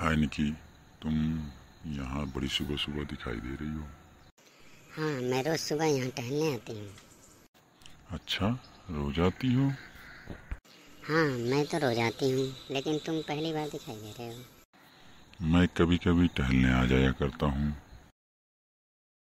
हाय निकी तुम यहाँ बड़ी सुबह सुबह दिखाई दे रही हो हाँ मैं रोज सुबह यहाँ टहलने आती हूँ अच्छा रोज आती हो हाँ मैं तो रोज आती हूँ लेकिन तुम पहली बार दिखाई दे रहे हो मैं कभी कभी टहलने आ जाया करता हूँ